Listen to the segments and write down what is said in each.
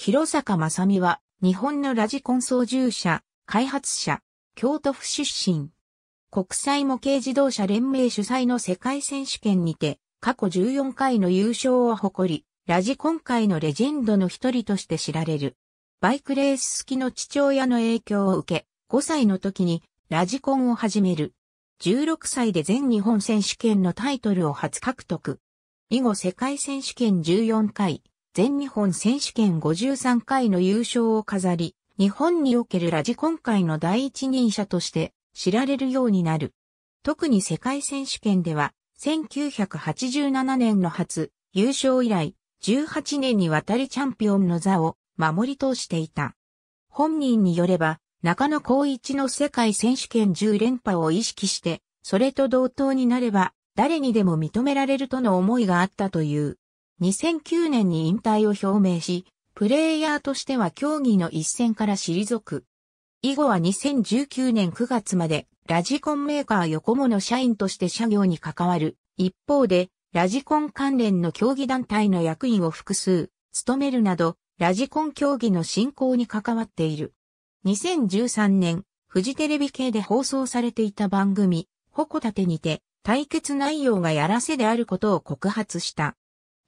広坂正美は、日本のラジコン操縦者、開発者、京都府出身。国際模型自動車連盟主催の世界選手権にて、過去14回の優勝を誇り、ラジコン界のレジェンドの一人として知られる。バイクレース好きの父親の影響を受け、5歳の時にラジコンを始める。16歳で全日本選手権のタイトルを初獲得。以後世界選手権14回、全日本選手権53回の優勝を飾り、日本におけるラジコン界の第一人者として知られるようになる。特に世界選手権では、1987年の初優勝以来、18年にわたりチャンピオンの座を守り通していた。本人によれば、中野光一の世界選手権10連覇を意識して、それと同等になれば、誰にでも認められるとの思いがあったという。2009年に引退を表明し、プレイヤーとしては競技の一戦から退く。以後は2019年9月までラジコンメーカー横物社員として社業に関わる。一方で、ラジコン関連の競技団体の役員を複数、務めるなど、ラジコン競技の振興に関わっている。2013年、フジテレビ系で放送されていた番組、ホコタテにて、対決内容がやらせであることを告発した。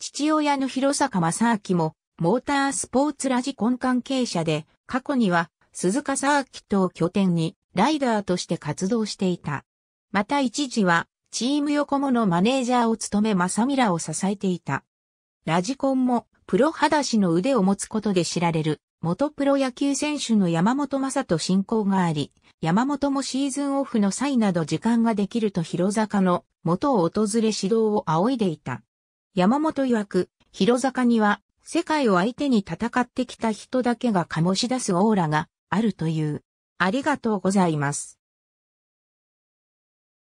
父親の広坂正明も、モータースポーツラジコン関係者で、過去には、鈴鹿サーキットを拠点に、ライダーとして活動していた。また一時は、チーム横ものマネージャーを務め正美らを支えていた。ラジコンも、プロ裸足の腕を持つことで知られる、元プロ野球選手の山本正と親交があり、山本もシーズンオフの際など時間ができると広坂の元を訪れ指導を仰いでいた。山本曰く、広坂には、世界を相手に戦ってきた人だけが醸し出すオーラがあるという。ありがとうございます。